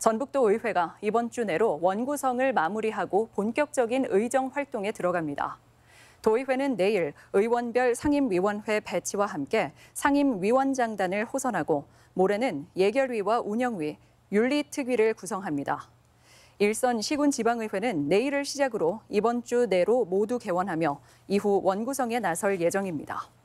전북도 의회가 이번 주 내로 원구성을 마무리하고 본격적인 의정 활동에 들어갑니다. 도의회는 내일 의원별 상임위원회 배치와 함께 상임위원장단을 호선하고 모레는 예결위와 운영위, 윤리특위를 구성합니다. 일선 시군 지방의회는 내일을 시작으로 이번 주 내로 모두 개원하며 이후 원구성에 나설 예정입니다.